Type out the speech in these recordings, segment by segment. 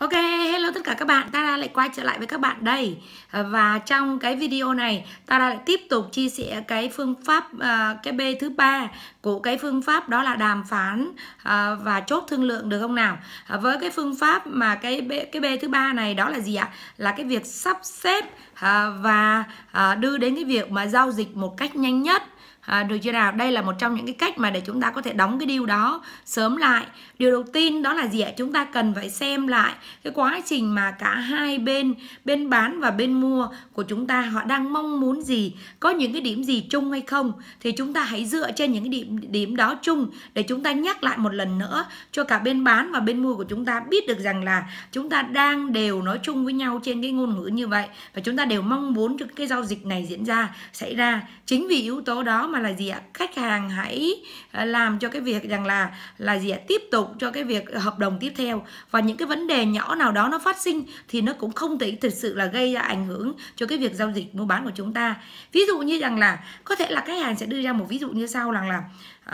Ok, hello tất cả các bạn, Tara lại quay trở lại với các bạn đây Và trong cái video này, Tara lại tiếp tục chia sẻ cái phương pháp, à, cái B thứ ba của cái phương pháp đó là đàm phán à, và chốt thương lượng được không nào à, Với cái phương pháp mà cái B, cái B thứ ba này đó là gì ạ? Là cái việc sắp xếp và đưa đến cái việc mà giao dịch một cách nhanh nhất À, được chưa nào? Đây là một trong những cái cách mà để chúng ta có thể đóng cái điều đó sớm lại. Điều đầu tiên đó là gì ạ? Chúng ta cần phải xem lại cái quá trình mà cả hai bên, bên bán và bên mua của chúng ta họ đang mong muốn gì, có những cái điểm gì chung hay không thì chúng ta hãy dựa trên những cái điểm điểm đó chung để chúng ta nhắc lại một lần nữa cho cả bên bán và bên mua của chúng ta biết được rằng là chúng ta đang đều nói chung với nhau trên cái ngôn ngữ như vậy và chúng ta đều mong muốn cho cái giao dịch này diễn ra xảy ra. Chính vì yếu tố đó mà là gì ạ khách hàng hãy à, làm cho cái việc rằng là là gì ạ tiếp tục cho cái việc hợp đồng tiếp theo và những cái vấn đề nhỏ nào đó nó phát sinh thì nó cũng không thể thực sự là gây ra ảnh hưởng cho cái việc giao dịch mua bán của chúng ta ví dụ như rằng là có thể là khách hàng sẽ đưa ra một ví dụ như sau rằng là, là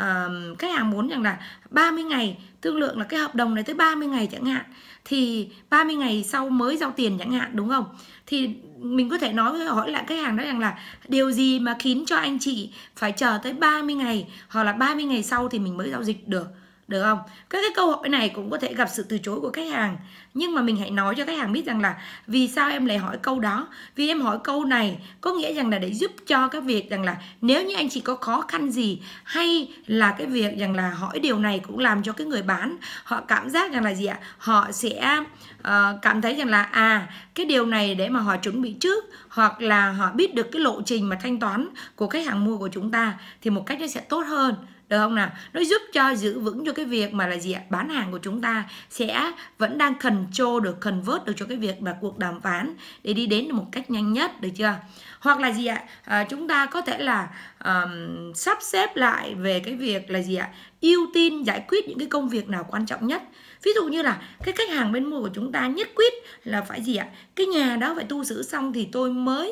uh, khách hàng muốn rằng là 30 ngày thương lượng là cái hợp đồng này tới 30 ngày chẳng hạn thì 30 ngày sau mới giao tiền chẳng hạn đúng không thì mình có thể nói với hỏi lại khách hàng đó rằng là điều gì mà khiến cho anh chị phải chờ tới 30 ngày hoặc là 30 ngày sau thì mình mới giao dịch được được không các cái câu hỏi này cũng có thể gặp sự từ chối của khách hàng nhưng mà mình hãy nói cho khách hàng biết rằng là vì sao em lại hỏi câu đó vì em hỏi câu này có nghĩa rằng là để giúp cho cái việc rằng là nếu như anh chị có khó khăn gì hay là cái việc rằng là hỏi điều này cũng làm cho cái người bán họ cảm giác rằng là gì ạ họ sẽ uh, cảm thấy rằng là à cái điều này để mà họ chuẩn bị trước hoặc là họ biết được cái lộ trình mà thanh toán của khách hàng mua của chúng ta thì một cách nó sẽ tốt hơn được không nào nó giúp cho giữ vững cho cái việc mà là gì ạ bán hàng của chúng ta sẽ vẫn đang cần trô được cần vớt được cho cái việc mà cuộc đàm phán để đi đến một cách nhanh nhất được chưa hoặc là gì ạ à, chúng ta có thể là um, sắp xếp lại về cái việc là gì ạ ưu tiên giải quyết những cái công việc nào quan trọng nhất ví dụ như là cái khách hàng bên mua của chúng ta nhất quyết là phải gì ạ cái nhà đó phải tu sửa xong thì tôi mới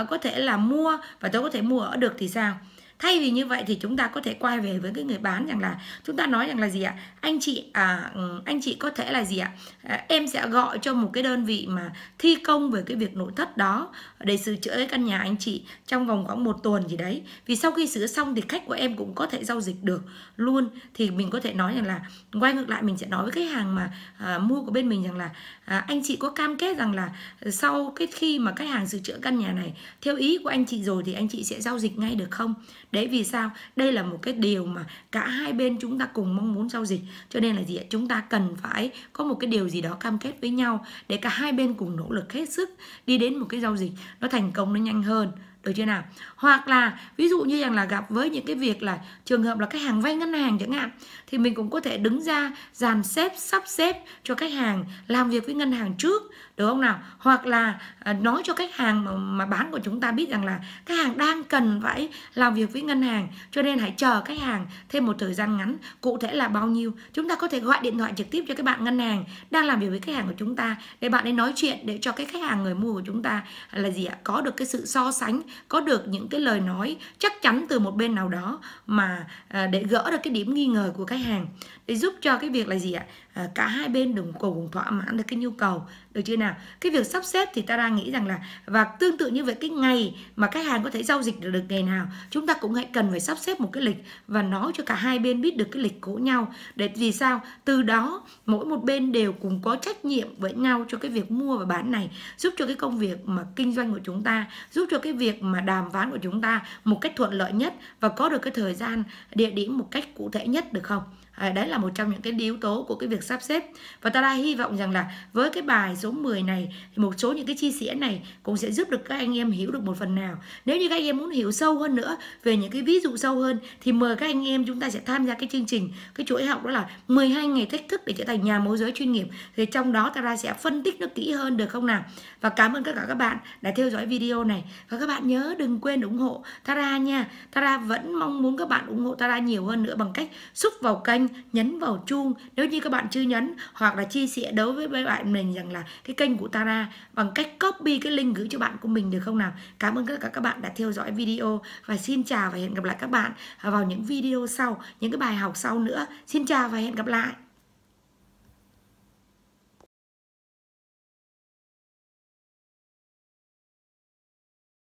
uh, có thể là mua và tôi có thể mua ở được thì sao thay vì như vậy thì chúng ta có thể quay về với cái người bán rằng là chúng ta nói rằng là gì ạ anh chị à ừ, anh chị có thể là gì ạ à, em sẽ gọi cho một cái đơn vị mà thi công về cái việc nội thất đó để sửa chữa cái căn nhà anh chị trong vòng khoảng một tuần gì đấy vì sau khi sửa xong thì khách của em cũng có thể giao dịch được luôn thì mình có thể nói rằng là quay ngược lại mình sẽ nói với khách hàng mà à, mua của bên mình rằng là à, anh chị có cam kết rằng là sau cái khi mà khách hàng sửa chữa căn nhà này theo ý của anh chị rồi thì anh chị sẽ giao dịch ngay được không đấy vì sao đây là một cái điều mà cả hai bên chúng ta cùng mong muốn giao dịch cho nên là gì ạ chúng ta cần phải có một cái điều gì đó cam kết với nhau để cả hai bên cùng nỗ lực hết sức đi đến một cái giao dịch nó thành công nó nhanh hơn được chưa nào hoặc là ví dụ như rằng là gặp với những cái việc là trường hợp là khách hàng vay ngân hàng chẳng hạn thì mình cũng có thể đứng ra dàn xếp sắp xếp cho khách hàng làm việc với ngân hàng trước được không nào hoặc là à, nói cho khách hàng mà, mà bán của chúng ta biết rằng là khách hàng đang cần phải làm việc với ngân hàng cho nên hãy chờ khách hàng thêm một thời gian ngắn cụ thể là bao nhiêu chúng ta có thể gọi điện thoại trực tiếp cho các bạn ngân hàng đang làm việc với khách hàng của chúng ta để bạn ấy nói chuyện để cho cái khách hàng người mua của chúng ta là gì ạ có được cái sự so sánh có được những cái lời nói chắc chắn từ một bên nào đó mà à, để gỡ được cái điểm nghi ngờ của khách hàng để giúp cho cái việc là gì ạ À, cả hai bên đồng cùng thỏa mãn được cái nhu cầu được chưa nào cái việc sắp xếp thì ta đang nghĩ rằng là và tương tự như vậy cái ngày mà khách hàng có thể giao dịch được ngày nào chúng ta cũng hãy cần phải sắp xếp một cái lịch và nói cho cả hai bên biết được cái lịch của nhau để vì sao từ đó mỗi một bên đều cùng có trách nhiệm với nhau cho cái việc mua và bán này giúp cho cái công việc mà kinh doanh của chúng ta giúp cho cái việc mà đàm phán của chúng ta một cách thuận lợi nhất và có được cái thời gian địa điểm một cách cụ thể nhất được không à, đấy là một trong những cái yếu tố của cái việc sắp xếp và ta đã hy vọng rằng là với cái bài số 10 này thì một số những cái chia sẻ này cũng sẽ giúp được các anh em hiểu được một phần nào nếu như các anh em muốn hiểu sâu hơn nữa về những cái ví dụ sâu hơn thì mời các anh em chúng ta sẽ tham gia cái chương trình cái chuỗi học đó là 12 ngày thách thức để trở thành nhà môi giới chuyên nghiệp thì trong đó Tara sẽ phân tích nó kỹ hơn được không nào và cảm ơn tất cả các bạn đã theo dõi video này và các bạn nhớ đừng quên ủng hộ Tara nha Tara vẫn mong muốn các bạn ủng hộ Tara nhiều hơn nữa bằng cách xúc vào kênh kênh nhấn vào chuông nếu như các bạn chưa nhấn hoặc là chia sẻ đối với mấy bạn mình rằng là cái kênh của Tara bằng cách copy cái link gửi cho bạn của mình được không nào cảm ơn tất cả các bạn đã theo dõi video và xin chào và hẹn gặp lại các bạn vào những video sau những cái bài học sau nữa xin chào và hẹn gặp lại